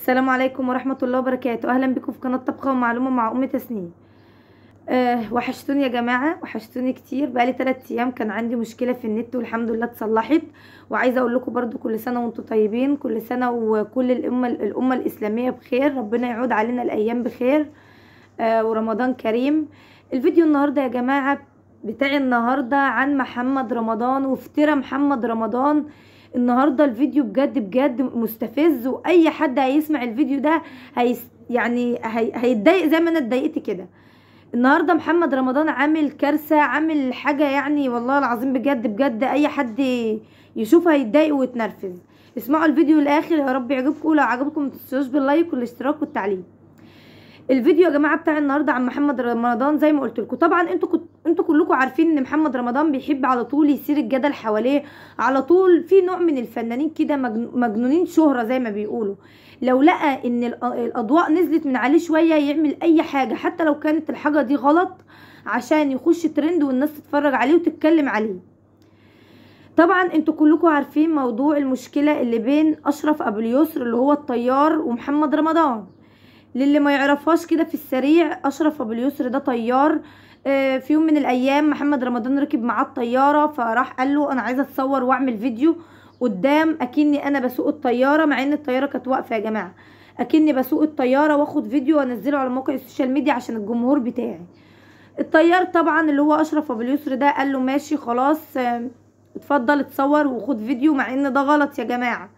السلام عليكم ورحمة الله وبركاته أهلا بكم في قناة طبخة ومعلومة مع أم تسنيم أه وحشتوني يا جماعة وحشتوني كتير بقالي ثلاثة أيام كان عندي مشكلة في النت والحمد لله اتصلحت وعايزة أقول لكم برضو كل سنة وانتم طيبين كل سنة وكل الأمة, الأمة الإسلامية بخير ربنا يعود علينا الأيام بخير أه ورمضان كريم الفيديو النهاردة يا جماعة بتاعي النهاردة عن محمد رمضان وفترة محمد رمضان النهارده الفيديو بجد بجد مستفز واي حد هيسمع الفيديو ده هيس يعني هي... هيتضايق زي ما انا اتضايقت كده النهارده محمد رمضان عامل كارثه عامل حاجه يعني والله العظيم بجد بجد اي حد يشوفها يتضايق ويتنرفز اسمعوا الفيديو الاخر يا رب يعجبكم لو عجبكم متنسوش باللايك والاشتراك والتعليق الفيديو يا جماعه بتاع النهارده عن محمد رمضان زي ما قلت لكم طبعا انتوا كنت انتوا كلكم عارفين ان محمد رمضان بيحب على طول يثير الجدل حواليه على طول في نوع من الفنانين كده مجنونين شهره زي ما بيقولوا لو لقى ان الاضواء نزلت من عليه شويه يعمل اي حاجه حتى لو كانت الحاجه دي غلط عشان يخش ترند والناس تتفرج عليه وتتكلم عليه طبعا انتوا كلكم عارفين موضوع المشكله اللي بين اشرف ابو اليسر اللي هو الطيار ومحمد رمضان للي ما يعرفهاش كده في السريع اشرف ابو اليسر ده طيار آه، في يوم من الايام محمد رمضان ركب معاه الطياره فراح قال له انا عايزه اتصور واعمل فيديو قدام اكني انا بسوق الطياره مع ان الطياره كانت واقفه يا جماعه اكني بسوق الطياره واخد فيديو وانزله على موقع السوشيال ميديا عشان الجمهور بتاعي الطيار طبعا اللي هو اشرف ابو اليسر ده قال له ماشي خلاص آه، اتفضل اتصور وخد فيديو مع ان ده غلط يا جماعه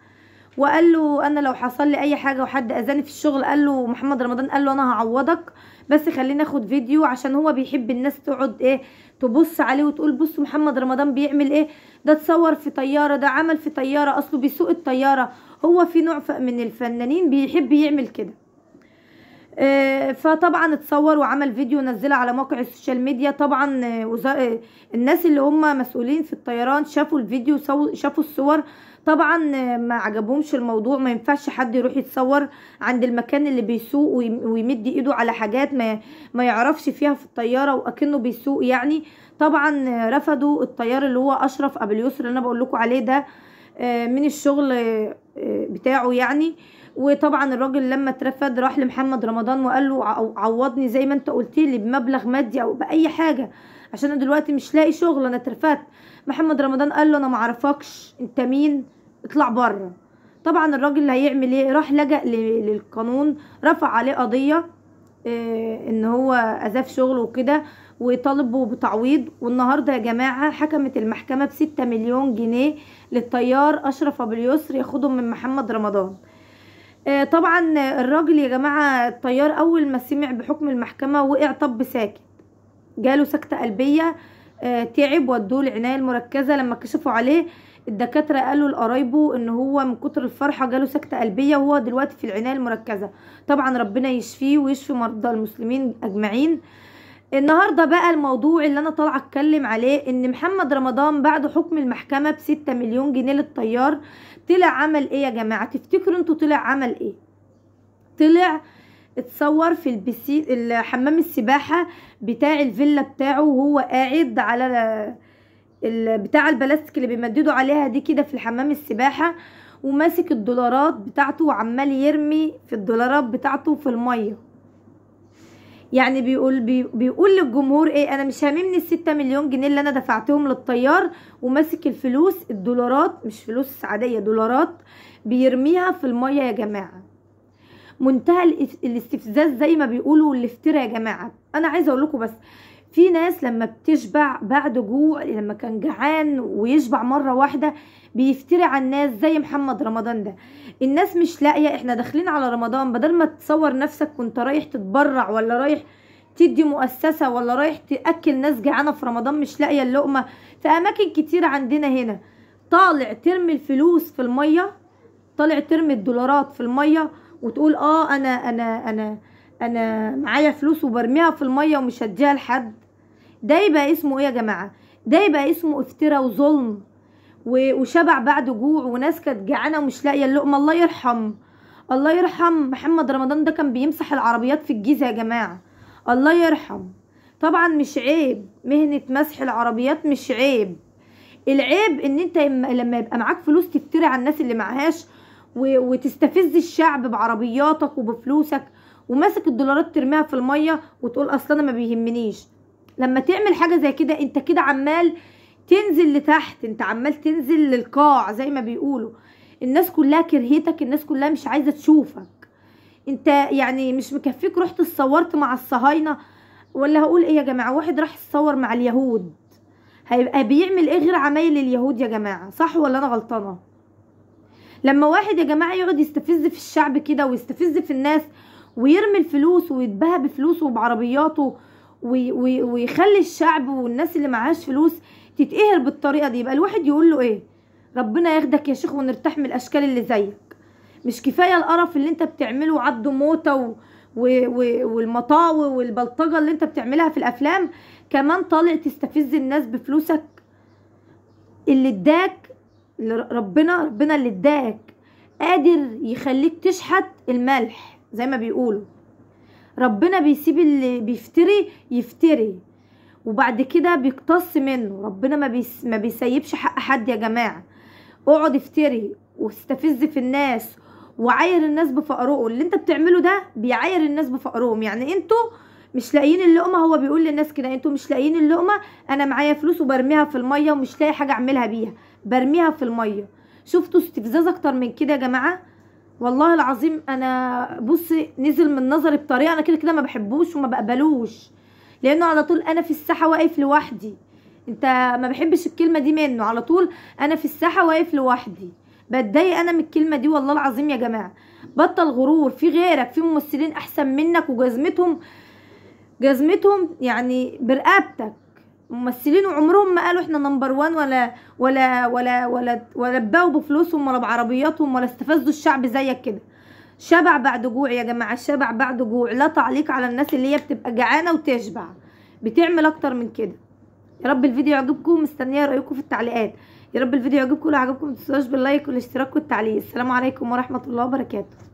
وقال له انا لو حصل لي اي حاجه وحد اذاني في الشغل قال له محمد رمضان قال له انا هعوضك بس خلينا ناخد فيديو عشان هو بيحب الناس تقعد ايه تبص عليه وتقول بص محمد رمضان بيعمل ايه ده اتصور في طياره ده عمل في طياره اصله بيسوق الطياره هو في نوع من الفنانين بيحب يعمل كده آه فطبعا اتصور وعمل فيديو نزله على موقع السوشيال ميديا طبعا آه،, آه الناس اللي هم مسؤولين في الطيران شافوا الفيديو شافوا الصور طبعا ما عجبهمش الموضوع ما ينفعش حد يروح يتصور عند المكان اللي بيسوق ويمد ايده على حاجات ما ما يعرفش فيها في الطياره واكنه بيسوق يعني طبعا رفضوا الطيار اللي هو اشرف ابو اليسر اللي انا بقول لكم عليه ده آه، من الشغل آه، بتاعه يعني وطبعا الراجل لما اترفد راح لمحمد رمضان وقال له عوضني زي ما انت قلت لي بمبلغ مادي او باي حاجه عشان انا دلوقتي مش لاقي شغل انا اترفدت محمد رمضان قال له انا معرفكش انت مين اطلع بره طبعا الراجل اللي هيعمل ايه راح لجأ للقانون رفع عليه قضية آه، ان هو اذاف شغله وكده وطالبه بتعويض والنهاردة يا جماعة حكمت المحكمة بستة مليون جنيه للطيار اشرف ابو اليسر ياخدهم من محمد رمضان آه، طبعا الراجل يا جماعة الطيار اول ما سمع بحكم المحكمة وقع طب ساكت جاله سكتة قلبية آه، تعب ودوه العناية المركزة لما كشفوا عليه الدكاترة قالوا لقرايبه ان هو من كتر الفرحة جاله سكتة قلبية وهو دلوقتي في العناية المركزة طبعا ربنا يشفيه ويشفي مرضى المسلمين اجمعين النهاردة بقى الموضوع اللي انا طالعة اتكلم عليه ان محمد رمضان بعد حكم المحكمة بستة مليون جنيه للطيار طلع عمل ايه يا جماعة تفتكروا انتوا طلع عمل ايه طلع اتصور في البسي الحمام السباحه بتاع الفيلا بتاعه وهو قاعد على بتاع البلاستيك اللي بيمددوا عليها دي كده في الحمام السباحه وماسك الدولارات بتاعته وعمال يرمي في الدولارات بتاعته في الميه يعني بيقول بي بيقول للجمهور ايه انا مش هاممني الستة مليون جنيه اللي انا دفعتهم للطيار وماسك الفلوس الدولارات مش فلوس عاديه دولارات بيرميها في الميه يا جماعه منتهى الاستفزاز زي ما بيقولوا الافتراء يا جماعه انا عايزه اقول لكم بس في ناس لما بتشبع بعد جوع لما كان جعان ويشبع مرة واحدة بيفتري على الناس زي محمد رمضان ده الناس مش لاقية احنا داخلين على رمضان بدل ما تصور نفسك كنت رايح تتبرع ولا رايح تدي مؤسسة ولا رايح تأكل ناس جعانة في رمضان مش لاقية اللقمة في أماكن كتير عندنا هنا طالع ترمي الفلوس في المية طالع ترمي الدولارات في المية وتقول اه انا انا انا انا معايا فلوس وبرميها في الميه ومش هديها لحد ده يبقى اسمه ايه يا جماعه ده يبقى اسمه افتراء وظلم وشبع بعد جوع وناس كانت جعانه ومش لاقيه اللقمه الله يرحم الله يرحم محمد رمضان ده كان بيمسح العربيات في الجيزه يا جماعه الله يرحم طبعا مش عيب مهنه مسح العربيات مش عيب العيب ان انت لما يبقى معاك فلوس تفتري على الناس اللي معهاش وتستفز الشعب بعربياتك وبفلوسك وماسك الدولارات ترميها في الميه وتقول اصل انا ما بيهمنيش لما تعمل حاجه زي كده انت كده عمال تنزل لتحت انت عمال تنزل للقاع زي ما بيقولوا الناس كلها كرهتك الناس كلها مش عايزه تشوفك انت يعني مش مكفيك رحت اتصورت مع الصهاينه ولا هقول ايه يا جماعه واحد راح يتصور مع اليهود هيبقى بيعمل ايه غير عمايل اليهود يا جماعه صح ولا انا غلطانه لما واحد يا جماعه يقعد يستفز في الشعب كده ويستفز في الناس ويرمي الفلوس ويتباهى بفلوسه وبعربياته وي وي ويخلي الشعب والناس اللي معهاش فلوس تتقهر بالطريقه دي يبقى الواحد يقول له ايه ربنا ياخدك يا شيخ ونرتاح من الاشكال اللي زيك مش كفايه القرف اللي انت بتعمله عدو موته و... و... و... والمطاوي والبلطجه اللي انت بتعملها في الافلام كمان طالع تستفز الناس بفلوسك اللي اداك ربنا ربنا اللي اداك قادر يخليك تشحت الملح زي ما بيقولوا ربنا بيسيب اللي بيفتري يفتري وبعد كده بيقتص منه ربنا ما, بيس ما بيسيبش حق حد يا جماعه اقعد افتري واستفز في الناس وعاير الناس بفقرهم اللي انت بتعمله ده بيعاير الناس بفقرهم يعني انتوا مش لاقيين اللقمه هو بيقول للناس كده انتوا مش لاقيين اللقمه انا معايا فلوس وبرميها في الميه ومش لاقي حاجه اعملها بيها برميها في الميه شفتوا استفزاز اكتر من كده يا جماعه والله العظيم انا بص نزل من نظري بطريقه انا كده كده ما بحبوش وما بقبلوش لانه على طول انا في الساحه واقف لوحدي انت ما بحبش الكلمه دي منه على طول انا في الساحه واقف لوحدي بتضايق انا من الكلمه دي والله العظيم يا جماعه بطل غرور في غيرك في ممثلين احسن منك وجزمتهم جزمتهم يعني برقبتك ممثلين وعمرهم ما قالوا احنا نمبر وان ولا ولا ولا ولا ولا اتباعوا بفلوسهم ولا بعربياتهم ولا استفزوا الشعب زيك كده شبع بعد جوع يا جماعه شبع بعد جوع لا تعليق على الناس اللي هي بتبقى جعانه وتشبع بتعمل اكتر من كده يا رب الفيديو يعجبكم مستنيه رايكم في التعليقات يا رب الفيديو يعجبكم لو عجبكم متنسوش باللايك والاشتراك والتعليق السلام عليكم ورحمه الله وبركاته